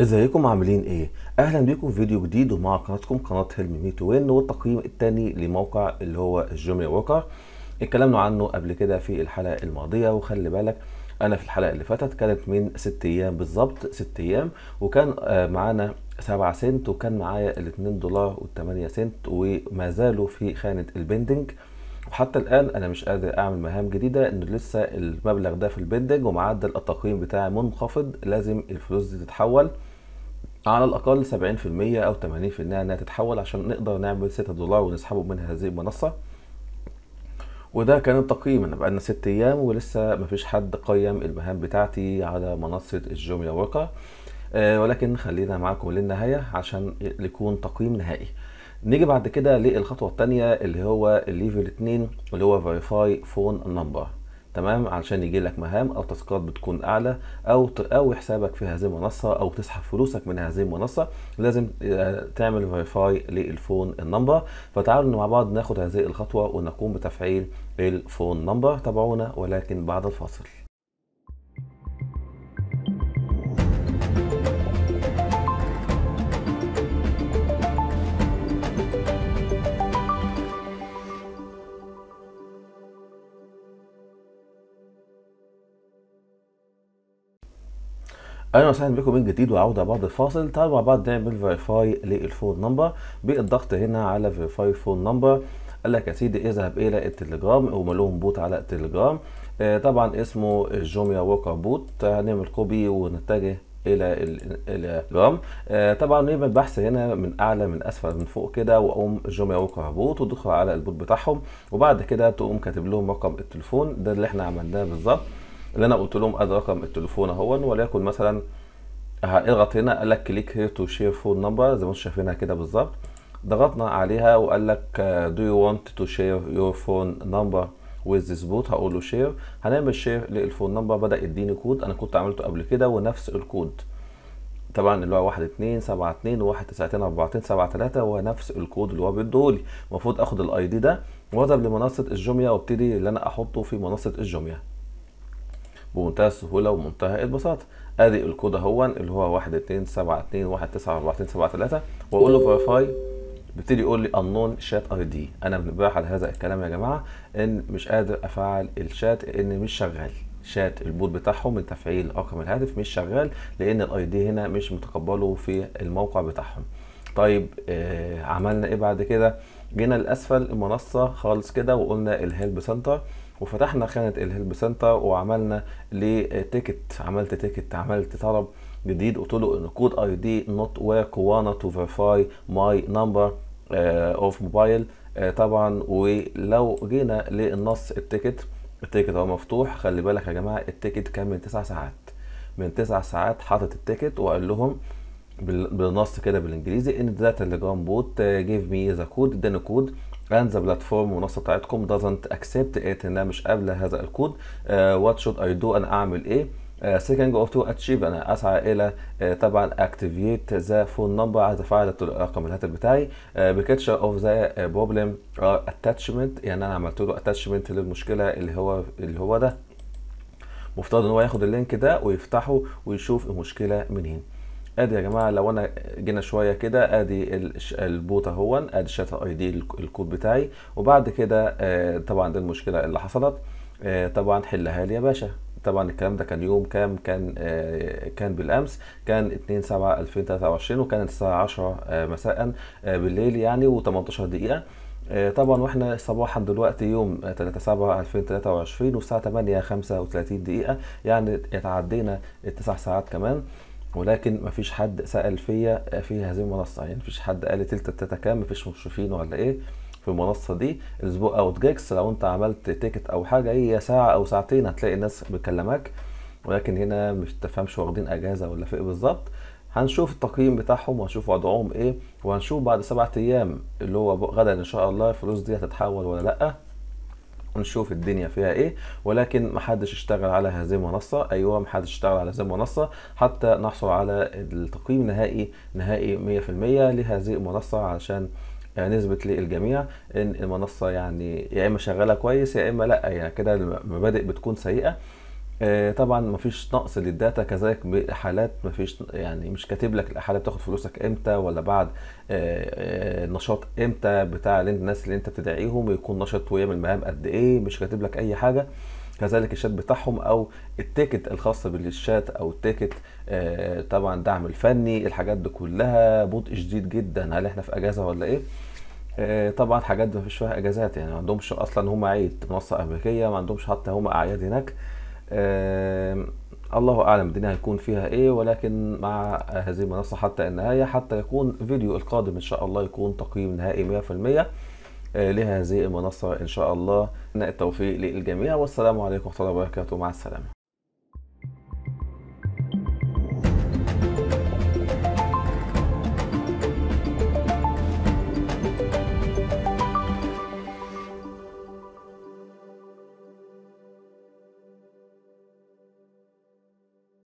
ازيكم عاملين ايه اهلا بيكم في فيديو جديد ومع قناتكم قناه هيلم مي تو وين والتقييم الثاني لموقع اللي هو الجوميا ووكا اتكلمنا عنه قبل كده في الحلقه الماضيه وخلي بالك انا في الحلقه اللي فاتت كانت من ست ايام بالظبط ست ايام وكان آه، معانا 7 سنت وكان معايا ال 2 دولار و8 سنت وما زالوا في خانه البندنج وحتى الان انا مش قادر اعمل مهام جديده ان لسه المبلغ ده في البندنج ومعدل التقييم بتاعي منخفض لازم الفلوس دي تتحول على الاقل 70% او 80% انها تتحول عشان نقدر نعمل 6 دولار ونسحبه من هذه المنصه وده كان التقييم انا بقالنا ست ايام ولسه مفيش حد قيم المهام بتاعتي على منصه الجوميا ورقه أه ولكن خلينا معاكم للنهايه عشان يكون تقييم نهائي نيجي بعد كده للخطوه الثانيه اللي هو الليفل 2 اللي هو فيريفاي فون نمبر تمام علشان يجي لك مهام او تاسكات بتكون اعلى او تقوي حسابك في هذه المنصه او تسحب فلوسك من هذه المنصه لازم آه، تعمل فاي للفون النمبر فتعالوا مع بعض ناخد هذه الخطوه ونقوم بتفعيل الفون نمبر تابعونا ولكن بعد الفاصل اهلا أيوة، وسهلا بكم من جديد وعوده بعد الفاصل تعالوا مع بعض نعمل فيريفاي للفون نمبر بالضغط هنا على فيريفاي فون نمبر قال لك يا سيدي اذهب الى التليجرام هم لهم بوت على التليجرام آه طبعا اسمه جوميا ووكر بوت هنعمل كوبي ونتجه الى الجرام آه طبعا نعمل بحث هنا من اعلى من اسفل من فوق كده واقوم جوميا ووكر بوت وتدخل على البوت بتاعهم وبعد كده تقوم كاتب لهم رقم التليفون ده اللي احنا عملناه بالظبط اللي انا قلت لهم ادي رقم التليفون اهو وليكن مثلا هاضغط هنا قال لك كليك هير تو شير فون نمبر زي ما انتم شايفينها كده بالظبط ضغطنا عليها وقال لك دو يو وانت تو شير يور فون نمبر ويز ذيس بوت هقول له شير هنعمل شير للفون نمبر بدا يديني كود انا كنت عملته قبل كده ونفس الكود طبعا اللي هو 1 2 7 2 1 9 2 4 2 7 3 هو نفس الكود اللي هو بيديه لي المفروض اخد الاي دي ده واذهب لمنصه الجوميا وابتدي ان انا احطه في منصه الجوميا بمنتهى السهوله ومنتهى البساطه ادي الكود اهو اللي هو 1 2 7 2 1 9 4 2 7 3 واقول له فيريفاي بيبتدي يقول لي انون شات اي دي انا بنبه على هذا الكلام يا جماعه ان مش قادر افعل الشات ان مش شغال شات البوت بتاعهم من تفعيل رقم الهاتف مش شغال لان الاي دي هنا مش متقبله في الموقع بتاعهم طيب آه عملنا ايه بعد كده جينا لاسفل المنصه خالص كده وقلنا الهيلب سنتر وفتحنا خانه الهلب سنتر وعملنا لتيكت عملت تيكت عملت طلب جديد قلت له ان كود اي دي نوت ورك وانا تو فيفاي ماي نمبر اوف موبايل طبعا ولو جينا للنص التيكت التيكت اهو مفتوح خلي بالك يا جماعه التيكت كان من تسع ساعات من تسع ساعات حاطط التيكت وقال لهم بالنص كده بالانجليزي ان the اللي telegram بوت جيف مي ذا كود اداني كود اند ذا بلاتفورم المنصه بتاعتكم doesn't اكسبت it انها مش قابله هذا الكود وات شود اي دو انا اعمل ايه سيكنج اوف تو اتشيف انا اسعى الى uh, طبعا اكتيفيت ذا فون نمبر عايز افعل رقم الهاتف بتاعي بكاتشر اوف ذا بروبلم اتاتشمنت يعني انا عملت له اتاتشمنت للمشكله اللي هو اللي هو ده مفترض ان هو ياخد اللينك ده ويفتحه ويشوف المشكله منين ادي يا جماعه لو انا جينا شويه كده ادي البوت اهون ادي الشات اي دي الكود بتاعي وبعد كده آه طبعا دي المشكله اللي حصلت آه طبعا حلها لي يا باشا طبعا الكلام ده كان يوم كام كان آه كان بالامس كان 2 7 2023 وكانت الساعه 10 آه مساء آه بالليل يعني و18 دقيقه آه، طبعا واحنا صباحا دلوقتي يوم 3 7 2023 والساعه 8 35 دقيقه يعني اتعدينا التسع ساعات كمان ولكن مفيش حد سأل فيا آه، في هذه المنصة يعني مفيش حد قال تلت التاتا كام مفيش مشرفين ولا ايه في المنصة دي الاسبوع اوت جيكس لو انت عملت تيكت او حاجة هي ساعة او ساعتين هتلاقي الناس بتكلمك ولكن هنا مش تفهمش واخدين اجازة ولا في ايه بالظبط هنشوف التقييم بتاعهم وهنشوف وضعهم ايه وهنشوف بعد سبعة ايام اللي هو غدا ان شاء الله الفلوس دي هتتحول ولا لا نشوف الدنيا فيها ايه ولكن محدش اشتغل على هذه المنصة ايوه حدش اشتغل على هذه المنصة حتى نحصل على التقييم نهائي نهائي 100% لهذه المنصة علشان آه، نثبت للجميع ان المنصة يعني يا اما شغالة كويس يا اما لا يعني كده المبادئ بتكون سيئة آه، طبعا مفيش نقص للداتا كذلك بحالات مفيش يعني مش كاتب لك الاحاله بتاخد فلوسك امتى ولا بعد آه، آه، نشاط امتى بتاع الناس اللي انت بتدعيهم ويكون نشط ويعمل مهام قد ايه مش كاتب لك اي حاجه كذلك الشات بتاعهم او التيكت الخاص بالشات او التيكت طبعا دعم الفني الحاجات دي كلها بطء شديد جدا هل احنا في اجازه ولا ايه طبعا حاجات ما فيش فيها اجازات يعني ما عندهمش اصلا هم عيد منصه امريكيه ما عندهمش حتى هم اعياد هناك الله اعلم الدنيا هيكون فيها ايه ولكن مع هذه المنصه حتى النهايه حتى يكون فيديو القادم ان شاء الله يكون تقييم نهائي 100% آه، لهذه المنصه ان شاء الله التوفيق للجميع والسلام عليكم ورحمه الله وبركاته مع السلامه